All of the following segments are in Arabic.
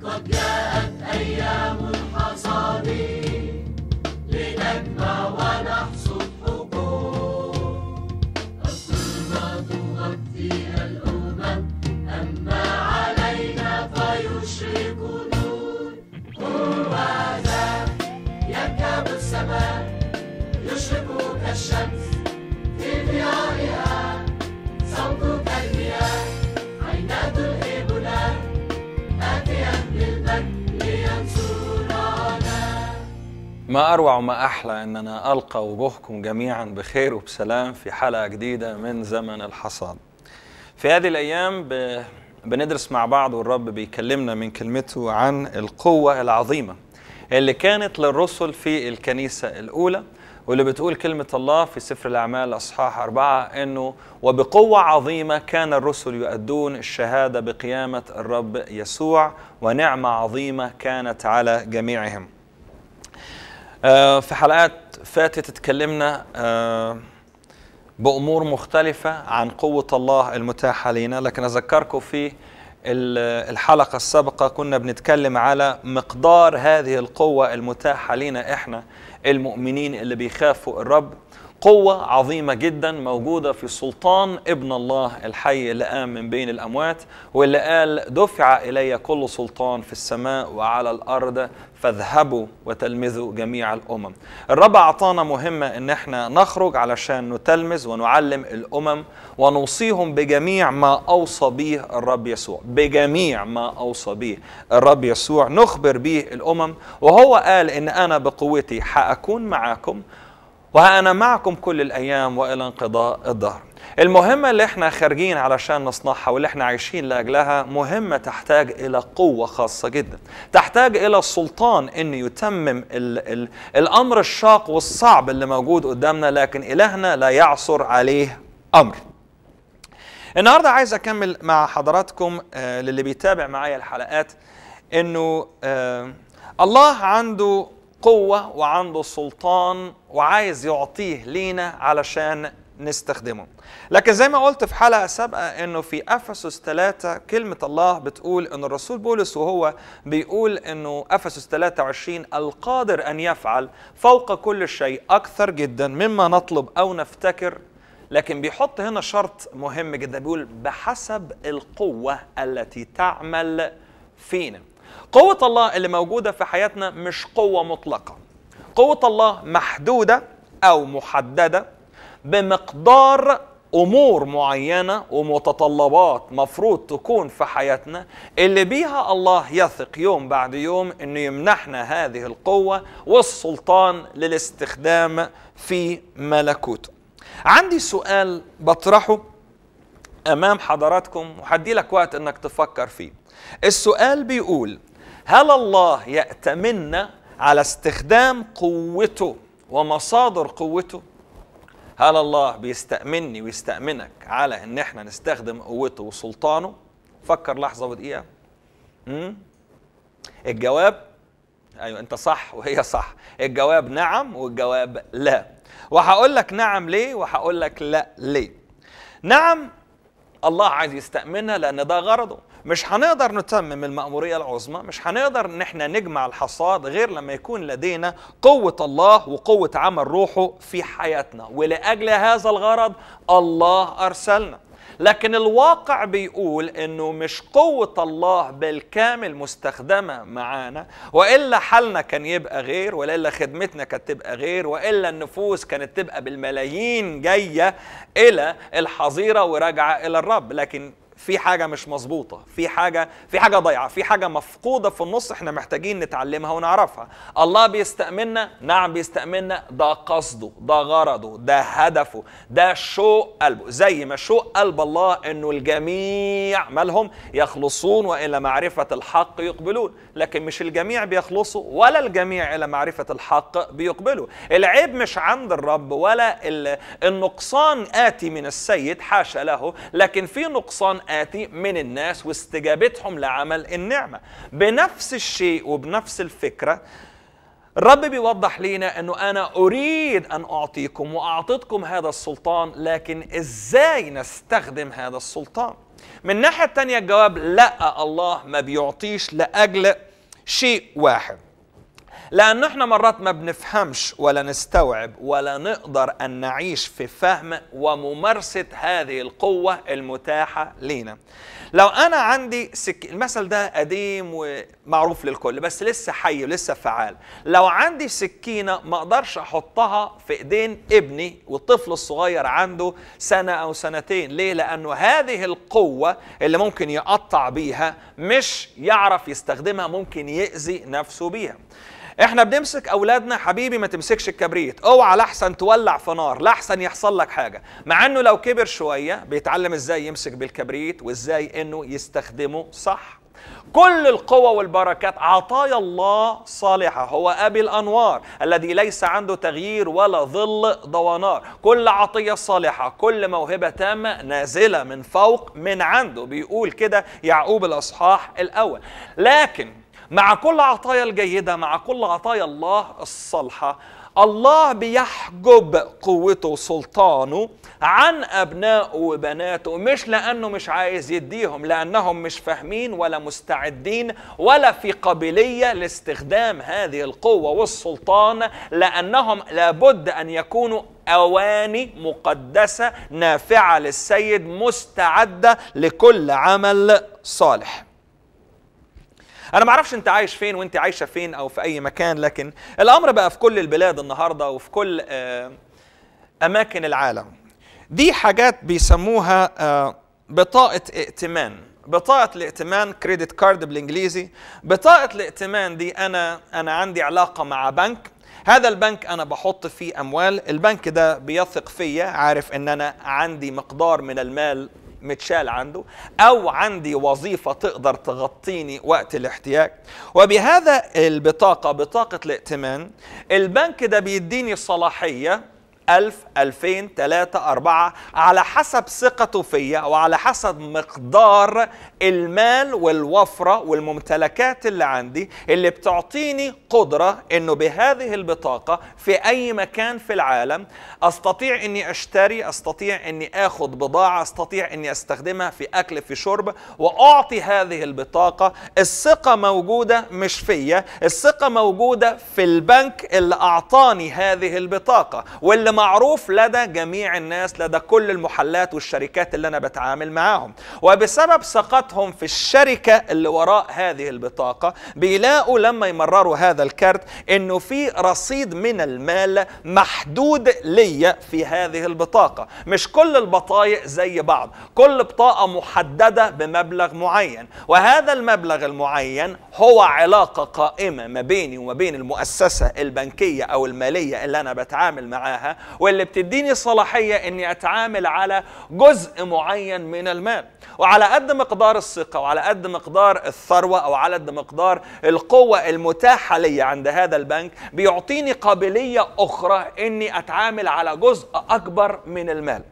Copiar. ما أروع وما أحلى أن أنا ألقى وجوهكم جميعا بخير وبسلام في حلقة جديدة من زمن الحصاد في هذه الأيام ب... بندرس مع بعض والرب بيكلمنا من كلمته عن القوة العظيمة اللي كانت للرسل في الكنيسة الأولى واللي بتقول كلمة الله في سفر الأعمال أصحاح أربعة أنه وبقوة عظيمة كان الرسل يؤدون الشهادة بقيامة الرب يسوع ونعمة عظيمة كانت على جميعهم آه، في حلقات فاتت اتكلمنا آه، بأمور مختلفة عن قوة الله المتاحة لنا لكن أذكركم في الحلقة السابقة كنا بنتكلم على مقدار هذه القوة المتاحة لنا إحنا المؤمنين اللي بيخافوا الرب قوة عظيمة جدا موجودة في سلطان ابن الله الحي اللي قام من بين الأموات واللي قال دفع إلي كل سلطان في السماء وعلى الأرض فاذهبوا وتلمذوا جميع الأمم الرب أعطانا مهمة أن احنا نخرج علشان نتلمذ ونعلم الأمم ونوصيهم بجميع ما أوصى به الرب يسوع بجميع ما أوصى به الرب يسوع نخبر به الأمم وهو قال إن أنا بقوتي حأكون معاكم وأنا معكم كل الأيام وإلى انقضاء الدهر المهمة اللي احنا خارجين علشان نصنعها واللي احنا عايشين لأجلها مهمة تحتاج إلى قوة خاصة جدا تحتاج إلى السلطان أن يتمم الـ الـ الأمر الشاق والصعب اللي موجود قدامنا لكن إلهنا لا يعثر عليه أمر النهاردة عايز أكمل مع حضراتكم آه، للي بيتابع معايا الحلقات أنه آه، الله عنده قوة وعنده سلطان وعايز يعطيه لينا علشان نستخدمه لكن زي ما قلت في حلقة سابقة انه في افسس 3 كلمة الله بتقول ان الرسول بولس وهو بيقول انه افسس 23 القادر ان يفعل فوق كل شيء اكثر جدا مما نطلب او نفتكر لكن بيحط هنا شرط مهم جدا بيقول بحسب القوة التي تعمل فينا قوة الله اللي موجودة في حياتنا مش قوة مطلقة قوة الله محدودة أو محددة بمقدار أمور معينة ومتطلبات مفروض تكون في حياتنا اللي بيها الله يثق يوم بعد يوم أنه يمنحنا هذه القوة والسلطان للاستخدام في ملكوته عندي سؤال بطرحه أمام حضراتكم وحدي لك وقت أنك تفكر فيه السؤال بيقول هل الله يأتمنا على استخدام قوته ومصادر قوته هل الله بيستأمني ويستأمنك على ان احنا نستخدم قوته وسلطانه فكر لحظة ودقيقة م? الجواب ايوه انت صح وهي صح الجواب نعم والجواب لا وهقول لك نعم ليه وهقول لك لا ليه نعم الله عايز يستأمنها لأن ده غرضه مش هنقدر نتمم المأمورية العظمى مش هنقدر إن احنا نجمع الحصاد غير لما يكون لدينا قوة الله وقوة عمل روحه في حياتنا ولأجل هذا الغرض الله أرسلنا لكن الواقع بيقول انه مش قوة الله بالكامل مستخدمة معانا والا حالنا كان يبقى غير والا خدمتنا كانت تبقى غير والا النفوس كانت تبقى بالملايين جاية الى الحظيرة وراجعة الى الرب لكن في حاجه مش مظبوطه في حاجه في حاجه ضايعه في حاجه مفقوده في النص احنا محتاجين نتعلمها ونعرفها الله بيستأمنا نعم بيستأمنا ده قصده ده غرضه ده هدفه ده شوء قلبه زي ما شوء قلب الله انه الجميع مالهم يخلصون والى معرفه الحق يقبلون لكن مش الجميع بيخلصوا ولا الجميع الى معرفه الحق بيقبلوا العيب مش عند الرب ولا النقصان آتي من السيد حاشا له لكن في نقصان الآتي من الناس واستجابتهم لعمل النعمة بنفس الشيء وبنفس الفكرة الرب بيوضح لينا انه انا اريد ان اعطيكم واعطيتكم هذا السلطان لكن ازاي نستخدم هذا السلطان من الناحيه الثانيه الجواب لا الله ما بيعطيش لاجل شيء واحد لأنه احنا مرات ما بنفهمش ولا نستوعب ولا نقدر أن نعيش في فهم وممارسة هذه القوة المتاحة لينا لو أنا عندي سك... المثل ده قديم ومعروف للكل بس لسه حي ولسه فعال لو عندي سكينة ما أقدرش أحطها في إيدين ابني والطفل الصغير عنده سنة أو سنتين ليه؟ لأنه هذه القوة اللي ممكن يقطع بيها مش يعرف يستخدمها ممكن يأذي نفسه بيها احنا بنمسك اولادنا حبيبي ما تمسكش الكبريت اوعى لاحسن تولع في نار لاحسن يحصل لك حاجه مع انه لو كبر شويه بيتعلم ازاي يمسك بالكبريت وازاي انه يستخدمه صح كل القوة والبركات عطايا الله صالحة هو أبي الأنوار الذي ليس عنده تغيير ولا ظل ضوانار كل عطية صالحة كل موهبة تامة نازلة من فوق من عنده بيقول كده يعقوب الأصحاح الأول لكن مع كل عطايا الجيدة مع كل عطايا الله الصالحة الله بيحجب قوته وسلطانه عن أبنائه وبناته مش لأنه مش عايز يديهم لأنهم مش فاهمين ولا مستعدين ولا في قابلية لاستخدام هذه القوة والسلطان لأنهم لابد أن يكونوا أواني مقدسة نافعة للسيد مستعدة لكل عمل صالح انا ما اعرفش انت عايش فين وانت عايشه فين او في اي مكان لكن الامر بقى في كل البلاد النهارده وفي كل آه، اماكن العالم دي حاجات بيسموها آه، بطاقه ائتمان بطاقه الائتمان كريدت كارد بالانجليزي بطاقه الائتمان دي انا انا عندي علاقه مع بنك هذا البنك انا بحط فيه اموال البنك ده بيثق فيا عارف ان انا عندي مقدار من المال متشال عنده أو عندي وظيفة تقدر تغطيني وقت الاحتياج وبهذا البطاقة بطاقة الائتمان البنك ده بيديني صلاحية ألف ألفين ثلاثة أربعة على حسب ثقته فيا وعلى حسب مقدار المال والوفرة والممتلكات اللي عندي اللي بتعطيني قدرة أنه بهذه البطاقة في أي مكان في العالم أستطيع أني أشتري أستطيع أني أخذ بضاعة أستطيع أني أستخدمها في أكل في شرب وأعطي هذه البطاقة الثقة موجودة مش فيا الثقة موجودة في البنك اللي أعطاني هذه البطاقة واللي معروف لدى جميع الناس لدى كل المحلات والشركات اللي أنا بتعامل معاهم وبسبب ثقتهم في الشركة اللي وراء هذه البطاقة بيلاقوا لما يمرروا هذا الكارت إنه في رصيد من المال محدود ليا في هذه البطاقة مش كل البطايق زي بعض كل بطاقة محددة بمبلغ معين وهذا المبلغ المعين هو علاقة قائمة ما بيني وما بين المؤسسة البنكية أو المالية اللي أنا بتعامل معاها واللي بتديني الصلاحية أني أتعامل على جزء معين من المال وعلى قد مقدار الثقة وعلى قد مقدار الثروة أو على قد مقدار القوة المتاحة لي عند هذا البنك بيعطيني قابلية أخرى أني أتعامل على جزء أكبر من المال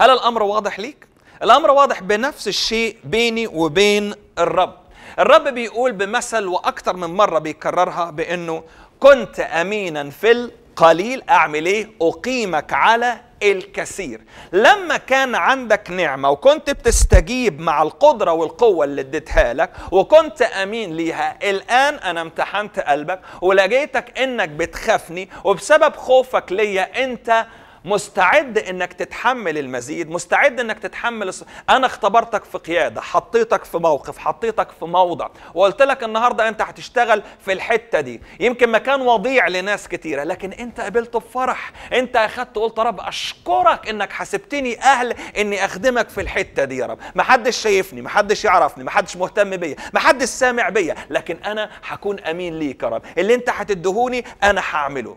هل الأمر واضح ليك؟ الأمر واضح بنفس الشيء بيني وبين الرب الرب بيقول بمثل وأكثر من مرة بيكررها بأنه كنت أمينا في قليل أعمل إيه؟ أقيمك على الكثير لما كان عندك نعمة وكنت بتستجيب مع القدرة والقوة اللي اديتها لك وكنت أمين ليها الآن أنا امتحنت قلبك ولقيتك إنك بتخافني وبسبب خوفك ليا أنت مستعد انك تتحمل المزيد مستعد انك تتحمل انا اختبرتك في قياده حطيتك في موقف حطيتك في موضع وقلت لك النهارده انت هتشتغل في الحته دي يمكن مكان وضيع لناس كتيره لكن انت قابلته بفرح انت اخدت قلت رب اشكرك انك حسبتني اهل اني اخدمك في الحته دي يا رب محدش شايفني محدش يعرفني محدش مهتم بيا محدش سامع بيا لكن انا هكون امين ليك يا رب اللي انت هتدهوني انا هعمله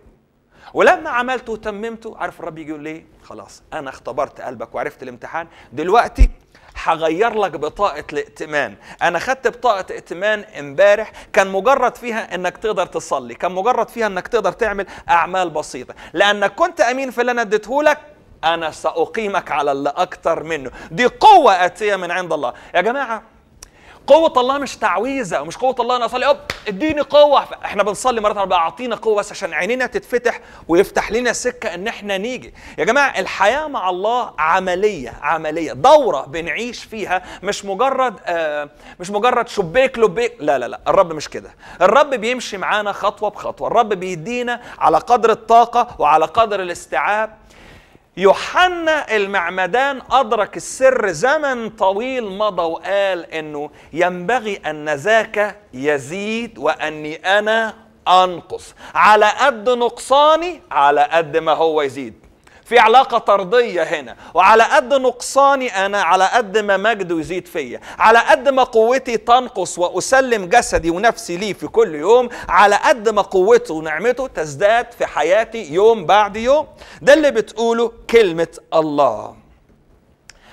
ولما عملته وتممته عارف الرب يجي يقول ليه خلاص انا اختبرت قلبك وعرفت الامتحان دلوقتي هغير لك بطاقة الائتمان أنا خدت بطاقة ائتمان امبارح كان مجرد فيها أنك تقدر تصلي كان مجرد فيها أنك تقدر تعمل أعمال بسيطة لأنك كنت أمين في اللي أنا اديتهولك أنا سأقيمك على اللي أكتر منه دي قوة آتية من عند الله يا جماعة قوة الله مش تعويذة ومش قوة الله أنا أصلي أب اديني قوة احنا بنصلي مرات ربنا أعطينا قوة بس عشان عينينا تتفتح ويفتح لنا سكة إن احنا نيجي يا جماعة الحياة مع الله عملية عملية دورة بنعيش فيها مش مجرد آه مش مجرد شبيك لبيك لا لا لا الرب مش كده الرب بيمشي معانا خطوة بخطوة الرب بيدينا على قدر الطاقة وعلى قدر الاستيعاب يوحنا المعمدان أدرك السر زمن طويل مضى وقال أنه ينبغي أن ذاك يزيد وأني أنا أنقص على قد نقصاني على قد ما هو يزيد في علاقة طردية هنا وعلى قد نقصاني أنا على قد ما مجده يزيد فيا على قد ما قوتي تنقص وأسلم جسدي ونفسي ليه في كل يوم على قد ما قوته ونعمته تزداد في حياتي يوم بعد يوم ده اللي بتقوله كلمة الله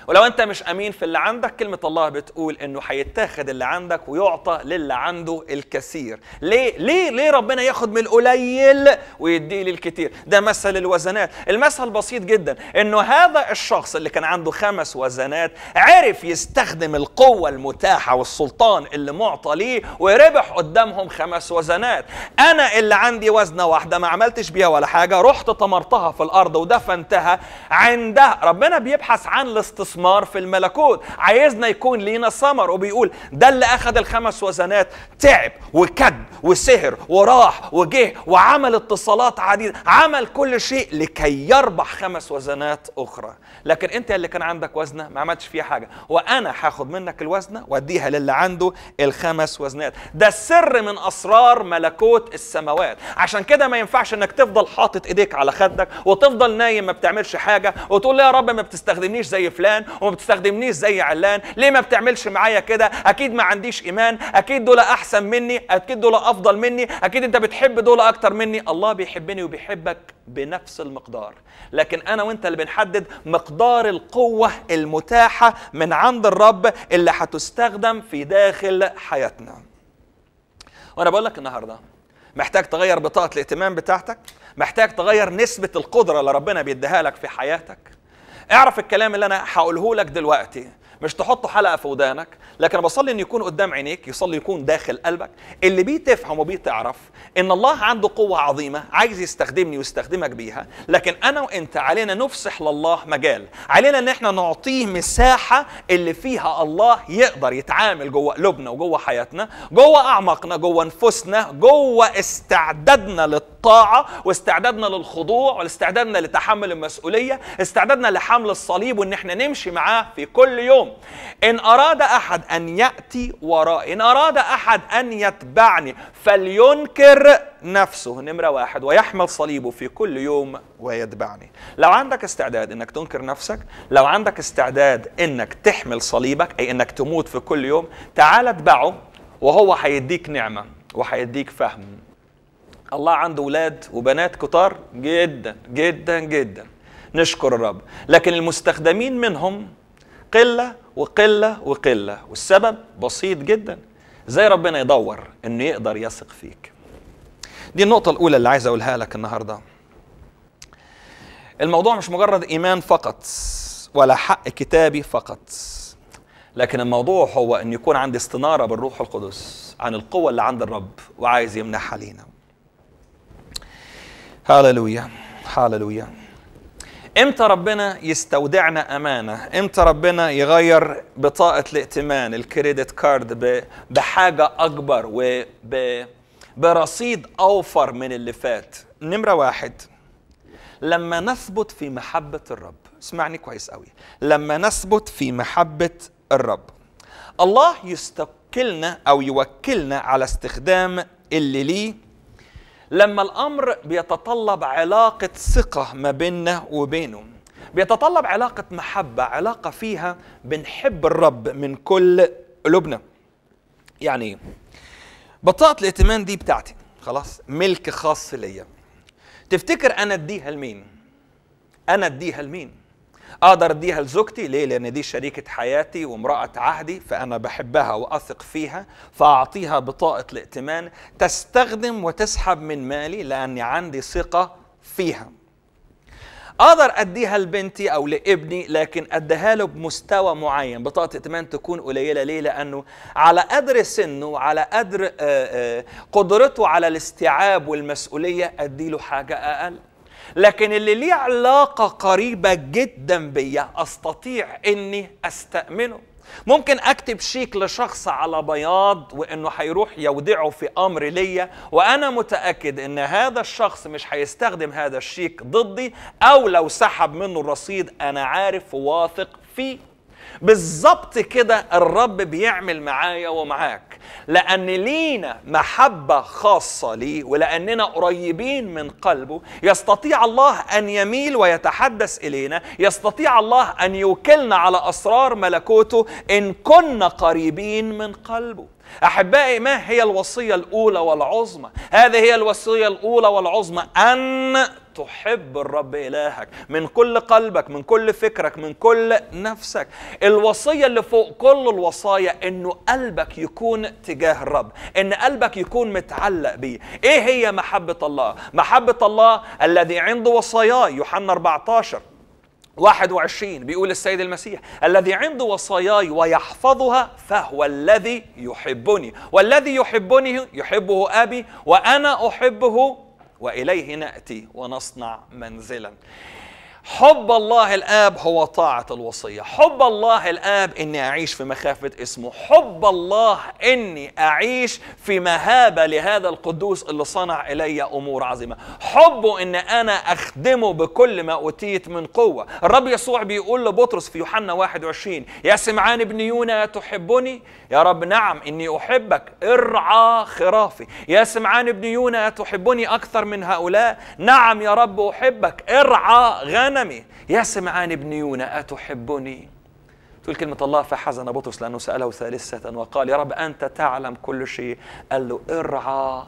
ولو انت مش امين في اللي عندك كلمه الله بتقول انه هيتاخد اللي عندك ويعطى للي عنده الكثير ليه ليه ليه ربنا ياخد من القليل ويديه للكثير ده مثل الوزنات المثل بسيط جدا انه هذا الشخص اللي كان عنده خمس وزنات عرف يستخدم القوه المتاحه والسلطان اللي معطى ليه وربح قدامهم خمس وزنات انا اللي عندي وزنه واحده ما عملتش بيها ولا حاجه رحت طمرتها في الارض ودفنتها عندها ربنا بيبحث عن الاستصلاح مسمار في الملكوت عايزنا يكون لينا ثمر وبيقول ده اللي أخذ الخمس وزنات تعب وكد وسهر وراح وجه وعمل اتصالات عديدة عمل كل شيء لكي يربح خمس وزنات أخرى لكن أنت اللي كان عندك وزنة ما عملتش فيها حاجة وأنا هاخد منك الوزنة وأديها للي عنده الخمس وزنات ده السر من أسرار ملكوت السماوات عشان كده ما ينفعش انك تفضل حاطط ايديك على خدك وتفضل نايم ما بتعملش حاجه وتقول يا رب ما بتستخدمنيش زي فلان علان وما بتستخدمنيش زي علان ليه ما بتعملش معايا كده اكيد ما عنديش ايمان اكيد دول احسن مني اكيد دول افضل مني اكيد انت بتحب دول اكتر مني الله بيحبني وبيحبك بنفس المقدار لكن انا وانت اللي بنحدد مقدار القوه المتاحه من عند الرب اللي هتستخدم في داخل حياتنا وانا بقول لك النهارده محتاج تغير بطاقه الائتمان بتاعتك محتاج تغير نسبه القدره اللي ربنا بيديها لك في حياتك اعرف الكلام اللي انا هقوله لك دلوقتي مش تحط حلقه في ودانك لكن انا بصلي انه يكون قدام عينيك يصلي يكون داخل قلبك اللي بيه تفهم تعرف ان الله عنده قوه عظيمه عايز يستخدمني ويستخدمك بيها لكن انا وانت علينا نفسح لله مجال علينا ان احنا نعطيه مساحه اللي فيها الله يقدر يتعامل جوه قلوبنا وجوه حياتنا جوه اعماقنا جوه نفوسنا جوه استعدادنا للطاعه واستعدادنا للخضوع واستعدادنا لتحمل المسؤوليه استعدادنا لحمل الصليب وان احنا نمشي معاه في كل يوم إن أراد أحد أن يأتي ورائي إن أراد أحد أن يتبعني فلينكر نفسه نمرة واحد ويحمل صليبه في كل يوم ويتبعني لو عندك استعداد أنك تنكر نفسك لو عندك استعداد أنك تحمل صليبك أي أنك تموت في كل يوم تعال اتبعه وهو هيديك نعمة وهيديك فهم الله عنده ولاد وبنات كتار جدا جدا جدا نشكر الرب لكن المستخدمين منهم قلة وقله وقله والسبب بسيط جدا زي ربنا يدور انه يقدر يثق فيك دي النقطه الاولى اللي عايز اقولها لك النهارده الموضوع مش مجرد ايمان فقط ولا حق كتابي فقط لكن الموضوع هو ان يكون عندي استناره بالروح القدس عن القوه اللي عند الرب وعايز يمنحها لينا هاللويا هاللويا امتى ربنا يستودعنا امانه امتى ربنا يغير بطاقه الائتمان الكريدت كارد بحاجه اكبر وبرصيد اوفر من اللي فات نمره واحد لما نثبت في محبه الرب اسمعني كويس قوي لما نثبت في محبه الرب الله يستوكلنا او يوكلنا على استخدام اللي ليه لما الأمر بيتطلب علاقة ثقة ما بيننا وبينه بيتطلب علاقة محبة علاقة فيها بنحب الرب من كل قلوبنا يعني ايه بطاقة الائتمان دي بتاعتي خلاص ملك خاص ليا تفتكر أنا أديها لمين أنا أديها لمين اقدر اديها لزوجتي ليه لان دي شريكه حياتي وامراه عهدي فانا بحبها واثق فيها فاعطيها بطاقه الائتمان تستخدم وتسحب من مالي لاني عندي ثقه فيها اقدر اديها لبنتي او لابني لكن اديها له بمستوى معين بطاقه ائتمان تكون قليله ليه لانه على قدر سنه وعلى قدر آه، آه، قدرته على الاستيعاب والمسؤوليه ادي له حاجه اقل لكن اللي ليه علاقة قريبة جدا بيا أستطيع إني أستأمنه ممكن اكتب شيك لشخص على بياض وانه هيروح يودعه في امر ليا وانا متاكد ان هذا الشخص مش هيستخدم هذا الشيك ضدي او لو سحب منه الرصيد انا عارف وواثق فيه بالظبط كده الرب بيعمل معايا ومعاك لأن لينا محبة خاصة ليه ولأننا قريبين من قلبه يستطيع الله أن يميل ويتحدث إلينا يستطيع الله أن يوكلنا على أسرار ملكوته إن كنا قريبين من قلبه أحبائي ما هي الوصية الأولى والعظمى؟ هذه هي الوصية الأولى والعظمى أن تحب الرب إلهك من كل قلبك من كل فكرك من كل نفسك الوصية اللي فوق كل الوصايا إنه قلبك يكون تجاه الرب إن قلبك يكون متعلق بيه إيه هي محبة الله محبة الله الذي عنده وصاياه يوحنا 14 21 بيقول السيد المسيح الذي عنده وصاياي ويحفظها فهو الذي يحبني والذي يحبني يحبه أبي وأنا أحبه وإليه نأتي ونصنع منزلا حب الله الآب هو طاعة الوصية حب الله الآب أني أعيش في مخافة اسمه حب الله أني أعيش في مهابة لهذا القدوس اللي صنع إلي أمور عظيمة حبه أن أنا أخدمه بكل ما أوتيت من قوة الرب يسوع بيقول لبطرس في يوحنا 21 يا سمعان ابن يونا تحبني يا رب نعم إني أحبك ارعى خرافي يا سمعان ابن يونا تحبني أكثر من هؤلاء نعم يا رب أحبك ارعى غنم غنمي يا سمعان بن يونا أتحبني تقول كلمة الله فحزن بطرس لأنه سأله ثالثة وقال يا رب أنت تعلم كل شيء قال له ارعى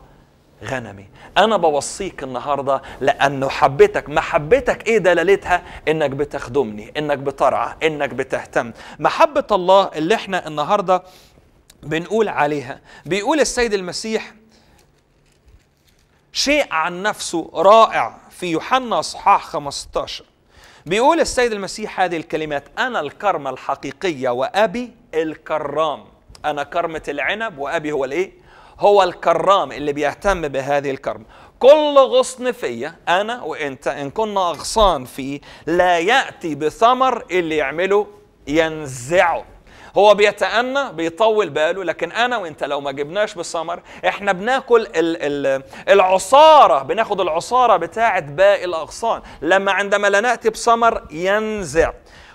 غنمي أنا بوصيك النهاردة لأنه حبيتك محبتك إيه دلالتها إنك بتخدمني إنك بترعى إنك بتهتم محبة الله اللي إحنا النهاردة بنقول عليها بيقول السيد المسيح شيء عن نفسه رائع في يوحنا اصحاح 15 بيقول السيد المسيح هذه الكلمات أنا الكرمة الحقيقية وأبي الكرام أنا كرمة العنب وأبي هو الإيه؟ هو الكرام اللي بيهتم بهذه الكرمة كل غصن فيا أنا وإنت إن كنا أغصان فيه لا يأتي بثمر اللي يعمله ينزعه هو بيتأنى بيطول باله لكن أنا وأنت لو ما جبناش بالثمر إحنا بناكل الـ الـ العصارة بناخد العصارة بتاعة باقي الأغصان لما عندما لا نأتي بثمر ينزع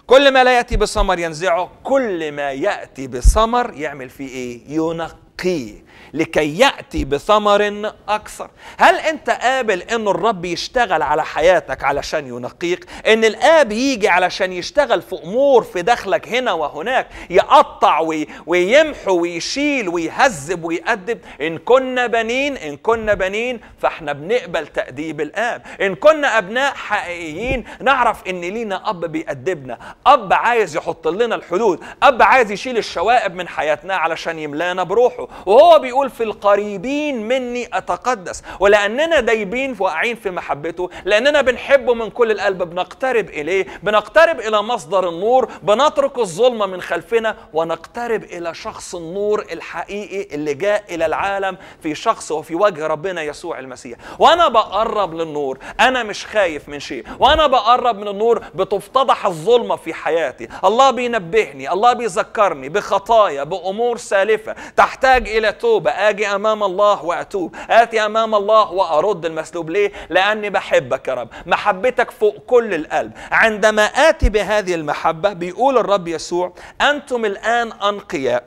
كل ما لا يأتي بثمر ينزعه كل ما يأتي بثمر يعمل فيه إيه؟ ينقيه لكي يأتي بثمر أكثر هل أنت قابل أن الرب يشتغل على حياتك علشان ينقيك أن الآب يجي علشان يشتغل في أمور في داخلك هنا وهناك يقطع ويمحو ويشيل ويهذب ويأدب إن كنا بنين إن كنا بنين فإحنا بنقبل تأديب الآب إن كنا أبناء حقيقيين نعرف إن لينا أب بيأدبنا أب عايز يحط لنا الحدود أب عايز يشيل الشوائب من حياتنا علشان يملانا بروحه وهو بيقول يقول في القريبين مني أتقدس ولأننا دايبين واقعين في محبته لأننا بنحبه من كل القلب بنقترب إليه بنقترب إلى مصدر النور بنترك الظلمة من خلفنا ونقترب إلى شخص النور الحقيقي اللي جاء إلى العالم في شخص وفي وجه ربنا يسوع المسيح وأنا بقرب للنور أنا مش خايف من شيء وأنا بقرب من النور بتفتضح الظلمة في حياتي الله بينبهني الله بيذكرني بخطايا بأمور سالفة تحتاج إلى توبة اجي امام الله واتوب اتي امام الله وارد المسلوب ليه لاني بحبك يا رب محبتك فوق كل القلب عندما اتي بهذه المحبه بيقول الرب يسوع انتم الان انقياء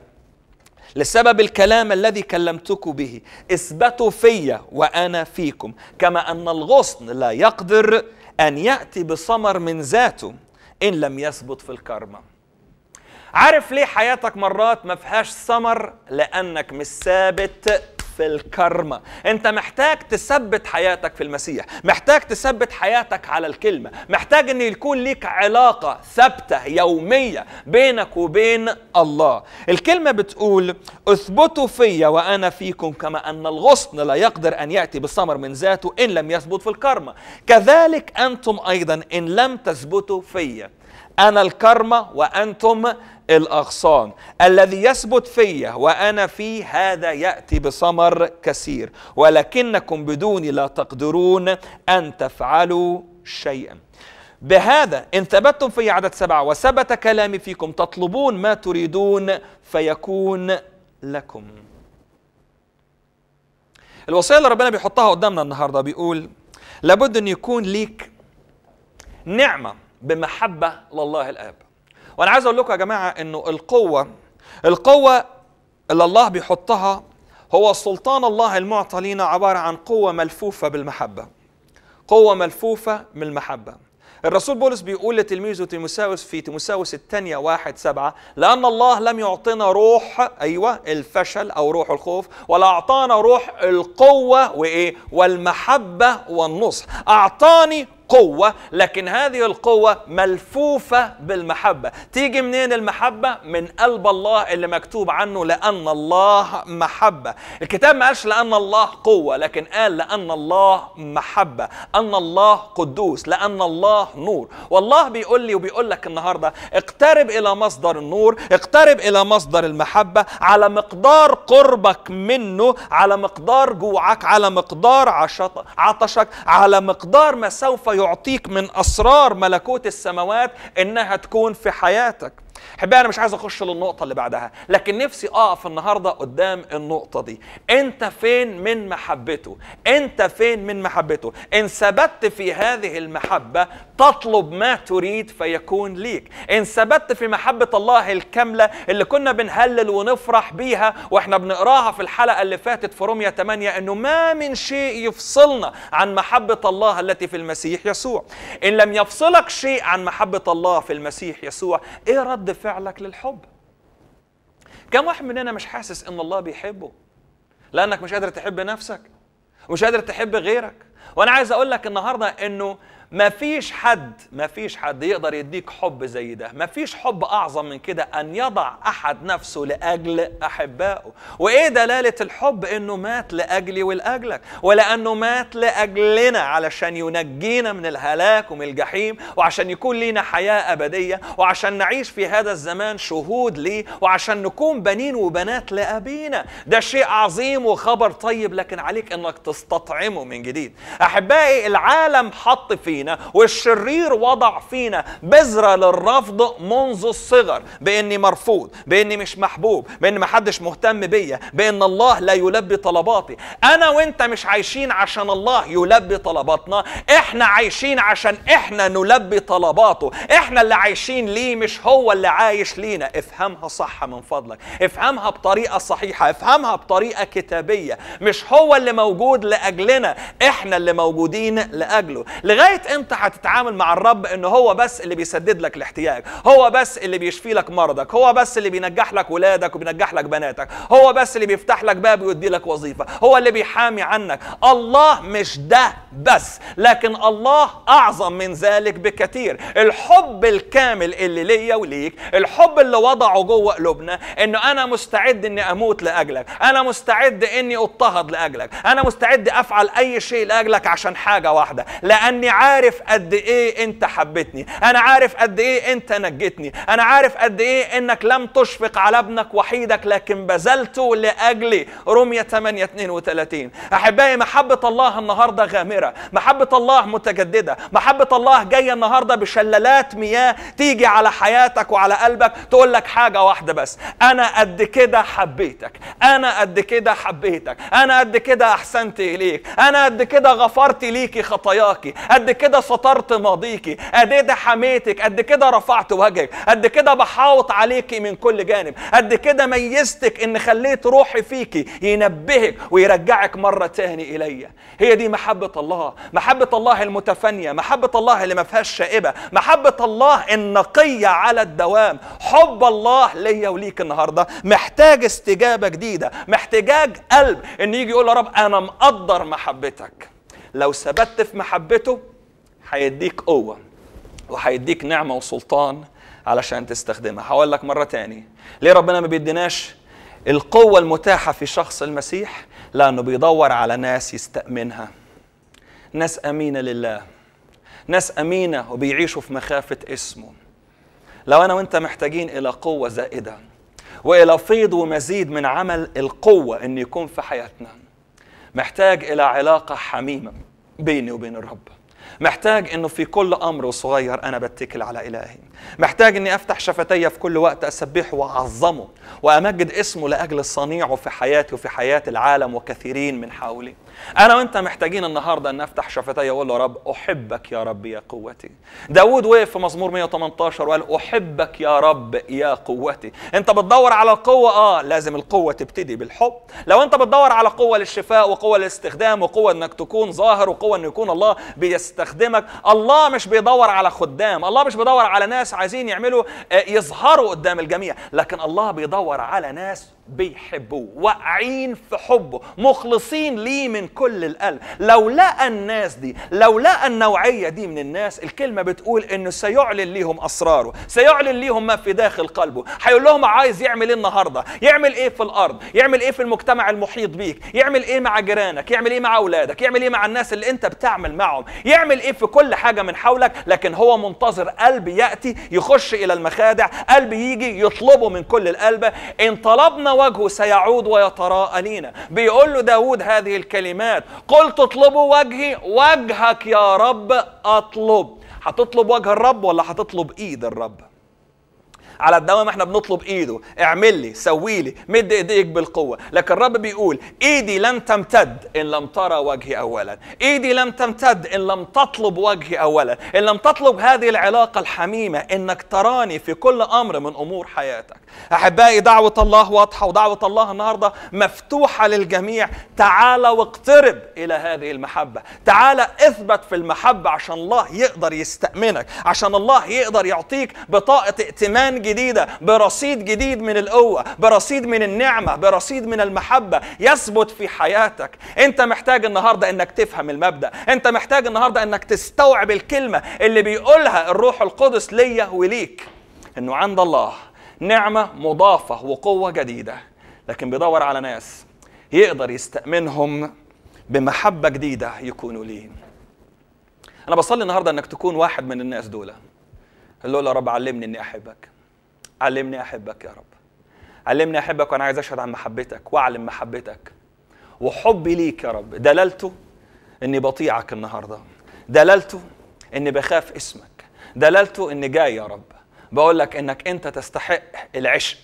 لسبب الكلام الذي كلمتكم به اثبتوا في وانا فيكم كما ان الغصن لا يقدر ان ياتي بثمر من ذاته ان لم يثبت في الكرمه عارف ليه حياتك مرات ما فيهاش ثمر لانك مش ثابت في الكرمة انت محتاج تثبت حياتك في المسيح محتاج تثبت حياتك على الكلمة محتاج ان يكون ليك علاقة ثابتة يومية بينك وبين الله الكلمة بتقول اثبتوا في وانا فيكم كما ان الغصن لا يقدر ان يأتي بالثمر من ذاته ان لم يثبت في الكرمة كذلك انتم ايضا ان لم تثبتوا في أنا الكرمة وأنتم الأغصان الذي يثبت في وأنا في هذا يأتي بثمر كثير ولكنكم بدوني لا تقدرون أن تفعلوا شيئا بهذا إن ثبتتم في عدد سبعة وثبت كلامي فيكم تطلبون ما تريدون فيكون لكم الوصية اللي ربنا بيحطها قدامنا النهاردة بيقول لابد أن يكون ليك نعمة بمحبة لله الآب وأنا عايز أقول لكم يا جماعة أنه القوة القوة اللي الله بيحطها هو سلطان الله المعطى لنا عبارة عن قوة ملفوفة بالمحبة قوة ملفوفة بالمحبة الرسول بولس بيقول لتلميذه تيموساوس في تيموساوس الثانية واحد سبعة لأن الله لم يعطينا روح أيوة الفشل أو روح الخوف ولا أعطانا روح القوة وإيه والمحبة والنصح أعطاني قوة لكن هذه القوة ملفوفة بالمحبة تيجي منين المحبة؟ من قلب الله اللي مكتوب عنه لأن الله محبة الكتاب ما قالش لأن الله قوة لكن قال لأن الله محبة أن الله قدوس لأن الله نور والله بيقول لي وبيقول لك النهاردة اقترب إلى مصدر النور اقترب إلى مصدر المحبة على مقدار قربك منه على مقدار جوعك على مقدار عطشك على مقدار ما سوف يعطيك من أسرار ملكوت السماوات إنها تكون في حياتك احبائي انا مش عايز اخش للنقطه اللي بعدها لكن نفسي اقف النهارده قدام النقطه دي انت فين من محبته انت فين من محبته ان ثبت في هذه المحبه تطلب ما تريد فيكون ليك ان ثبت في محبه الله الكامله اللي كنا بنهلل ونفرح بيها واحنا بنقراها في الحلقه اللي فاتت في روميا 8 انه ما من شيء يفصلنا عن محبه الله التي في المسيح يسوع ان لم يفصلك شيء عن محبه الله في المسيح يسوع ايه رد فعلك للحب كم واحد مننا مش حاسس ان الله بيحبه لانك مش قادر تحب نفسك ومش قادر تحب غيرك وانا عايز اقول لك النهارده انه مفيش حد مفيش حد يقدر يديك حب زي ده مفيش حب أعظم من كده أن يضع أحد نفسه لأجل أحبائه وإيه دلالة الحب إنه مات لأجلي ولأجلك ولأنه مات لأجلنا علشان ينجينا من الهلاك ومن الجحيم وعشان يكون لينا حياة أبدية وعشان نعيش في هذا الزمان شهود ليه وعشان نكون بنين وبنات لأبينا ده شيء عظيم وخبر طيب لكن عليك إنك تستطعمه من جديد أحبائي العالم حط فينا فينا والشرير وضع فينا بذرة للرفض منذ الصغر بإني مرفوض بإني مش محبوب بإن محدش مهتم بيا بإن الله لا يلبي طلباتي أنا وإنت مش عايشين عشان الله يلبي طلباتنا إحنا عايشين عشان إحنا نلبي طلباته إحنا اللي عايشين ليه مش هو اللي عايش لينا افهمها صح من فضلك افهمها بطريقة صحيحة افهمها بطريقة كتابية مش هو اللي موجود لأجلنا إحنا اللي موجودين لأجله لغاية امتى هتتعامل مع الرب ان هو بس اللي بيسدد لك الاحتياج هو بس اللي بيشفي لك مرضك هو بس اللي بينجح لك ولادك وبينجح لك بناتك هو بس اللي بيفتح لك باب ويدي لك وظيفة هو اللي بيحامي عنك الله مش ده بس لكن الله اعظم من ذلك بكثير الحب الكامل اللي ليا وليك الحب اللي وضعه جوه قلوبنا انه انا مستعد اني اموت لاجلك انا مستعد اني اضطهد لاجلك انا مستعد افعل اي شيء لاجلك عشان حاجه واحده لاني عارف عارف قد ايه انت حبيتني انا عارف قد ايه انت نجيتني انا عارف قد ايه انك لم تشفق على ابنك وحيدك لكن بذلته لاجلي رمية 8 32 احبائي محبة الله النهاردة غامرة محبة الله متجددة محبة الله جاية النهاردة بشلالات مياه تيجي على حياتك وعلى قلبك تقول لك حاجة واحدة بس انا قد كده حبيتك انا قد كده حبيتك انا قد كده احسنت اليك انا قد كده غفرت ليكي خطاياكي قد كده سترت ماضيكي قد كده إيه حميتك قد كده رفعت وجهك قد كده بحاوط عليكي من كل جانب قد كده ميزتك ان خليت روحي فيكي ينبهك ويرجعك مرة تاني إلي هي دي محبة الله محبة الله المتفانية محبة الله اللي ما فيهاش شائبة محبة الله النقية على الدوام حب الله ليا وليك النهاردة محتاج استجابة جديدة محتاج قلب ان يجي يقول يا رب انا مقدر محبتك لو ثبت في محبته هيديك قوة وهيديك نعمة وسلطان علشان تستخدمها هقول لك مرة تاني ليه ربنا ما بيديناش القوة المتاحة في شخص المسيح لأنه بيدور على ناس يستأمنها ناس أمينة لله ناس أمينة وبيعيشوا في مخافة اسمه لو أنا وأنت محتاجين إلى قوة زائدة وإلى فيض ومزيد من عمل القوة أن يكون في حياتنا محتاج إلى علاقة حميمة بيني وبين الرب محتاج انه في كل امر صغير انا بتكل على الهي محتاج اني افتح شفتي في كل وقت اسبحه واعظمه وامجد اسمه لاجل صنيعه في حياتي وفي حياه العالم وكثيرين من حولي انا وانت محتاجين النهارده ان افتح شفتي واقول له رب احبك يا رب يا قوتي داود وقف في مزمور 118 وقال احبك يا رب يا قوتي انت بتدور على القوه اه لازم القوه تبتدي بالحب لو انت بتدور على قوه للشفاء وقوه للاستخدام وقوه انك تكون ظاهر وقوه ان يكون الله بيست يستخدمك الله مش بيدور على خدام الله مش بيدور على ناس عايزين يعملوا آه، يظهروا قدام الجميع لكن الله بيدور على ناس بيحبوه واقعين في حبه مخلصين ليه من كل القلب لو لقى الناس دي لو لقى النوعية دي من الناس الكلمة بتقول انه سيعلن ليهم اسراره سيعلن ليهم ما في داخل قلبه هيقول لهم عايز يعمل ايه النهاردة يعمل ايه في الارض يعمل ايه في المجتمع المحيط بيك يعمل ايه مع جيرانك يعمل ايه مع اولادك يعمل ايه مع الناس اللي انت بتعمل معهم يعمل ايه في كل حاجة من حولك لكن هو منتظر قلب يأتي يخش الى المخادع قلب يجي يطلبه من كل القلب ان طلبنا وجهه سيعود ويتراءى لينا بيقول له داود هذه الكلمات قل تطلبوا وجهي وجهك يا رب أطلب هتطلب وجه الرب ولا هتطلب إيد الرب على الدوام احنا بنطلب ايده اعمل لي سوي لي مد ايديك بالقوه لكن الرب بيقول ايدي لن تمتد ان لم ترى وجهي اولا ايدي لن تمتد ان لم تطلب وجهي اولا ان لم تطلب هذه العلاقه الحميمه انك تراني في كل امر من امور حياتك احبائي دعوه الله واضحه ودعوه الله النهارده مفتوحه للجميع تعال واقترب الى هذه المحبه تعال اثبت في المحبه عشان الله يقدر يستامنك عشان الله يقدر يعطيك بطاقه ائتمان جديد جديدة برصيد جديد من القوة برصيد من النعمة برصيد من المحبة يثبت في حياتك أنت محتاج النهاردة أنك تفهم المبدأ أنت محتاج النهاردة أنك تستوعب الكلمة اللي بيقولها الروح القدس ليا وليك أنه عند الله نعمة مضافة وقوة جديدة لكن بيدور على ناس يقدر يستأمنهم بمحبة جديدة يكونوا ليه أنا بصلي النهاردة أنك تكون واحد من الناس دول اللي يقول يا رب علمني أني أحبك علمني احبك يا رب علمني احبك وانا عايز اشهد عن محبتك واعلم محبتك وحبي ليك يا رب دلالته اني بطيعك النهارده دلالته اني بخاف اسمك دلالته اني جاي يا رب بقول لك انك انت تستحق العشق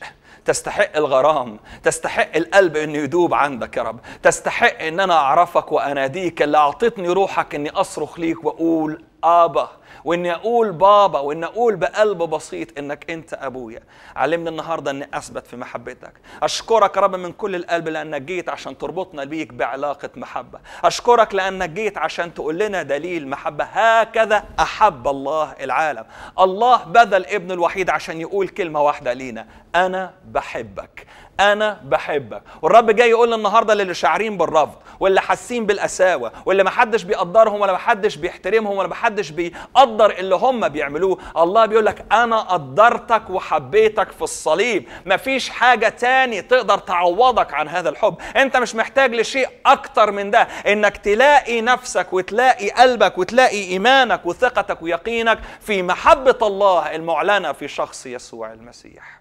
تستحق الغرام تستحق القلب انه يدوب عندك يا رب تستحق ان انا اعرفك واناديك اللي اعطتني روحك اني اصرخ ليك واقول ابا واني اقول بابا واني اقول بقلب بسيط انك انت ابويا علمني النهارده اني اثبت في محبتك اشكرك رب من كل القلب لانك جيت عشان تربطنا بيك بعلاقه محبه اشكرك لانك جيت عشان تقول لنا دليل محبه هكذا احب الله العالم الله بذل ابنه الوحيد عشان يقول كلمه واحده لينا انا بحبك انا بحبك والرب جاي يقول النهارده للي شاعرين بالرفض واللي حاسين بالقساوه واللي ما حدش بيقدرهم ولا ما حدش بيحترمهم ولا ما حدش بيقدر اللي هم بيعملوه الله بيقول لك انا قدرتك وحبيتك في الصليب مفيش حاجه تاني تقدر تعوضك عن هذا الحب انت مش محتاج لشيء اكتر من ده انك تلاقي نفسك وتلاقي قلبك وتلاقي ايمانك وثقتك ويقينك في محبه الله المعلنه في شخص يسوع المسيح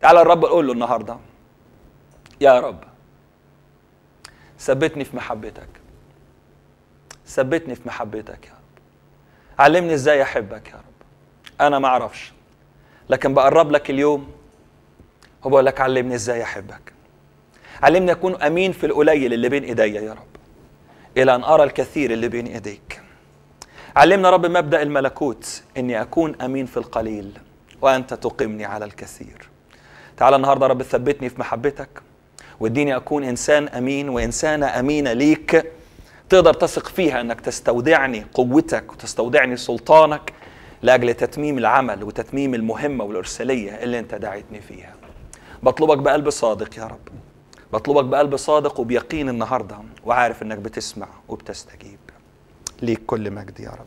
تعالى الرب قول له النهارده يا رب ثبتني في محبتك ثبتني في محبتك يا رب علمني ازاي احبك يا رب انا ما اعرفش لكن بقرب لك اليوم وبقول لك علمني ازاي احبك علمني اكون امين في القليل اللي بين ايديا يا رب الى ان ارى الكثير اللي بين ايديك علمنا رب مبدا الملكوت اني اكون امين في القليل وأنت تقمني على الكثير تعال النهاردة رب ثبتني في محبتك واديني أكون إنسان أمين وإنسانة أمينة ليك تقدر تثق فيها أنك تستودعني قوتك وتستودعني سلطانك لأجل تتميم العمل وتتميم المهمة والإرسالية اللي أنت دعيتني فيها بطلبك بقلب صادق يا رب بطلبك بقلب صادق وبيقين النهاردة وعارف أنك بتسمع وبتستجيب ليك كل مجد يا رب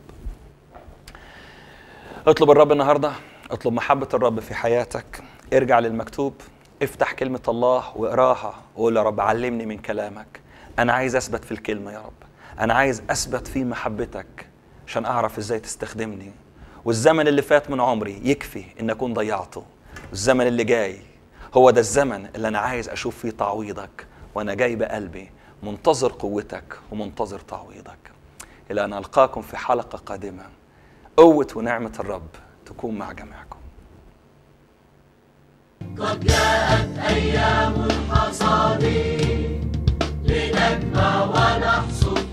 اطلب الرب النهارده اطلب محبة الرب في حياتك ارجع للمكتوب افتح كلمة الله واقراها وقول يا رب علمني من كلامك أنا عايز أثبت في الكلمة يا رب أنا عايز أثبت في محبتك عشان أعرف إزاي تستخدمني والزمن اللي فات من عمري يكفي إن أكون ضيعته الزمن اللي جاي هو ده الزمن اللي أنا عايز أشوف فيه تعويضك وأنا جاي بقلبي منتظر قوتك ومنتظر تعويضك إلى أن ألقاكم في حلقة قادمة قوة ونعمة الرب تكون مع جميعكم قد جاءت أيام الحصاد لنجمع ونحصد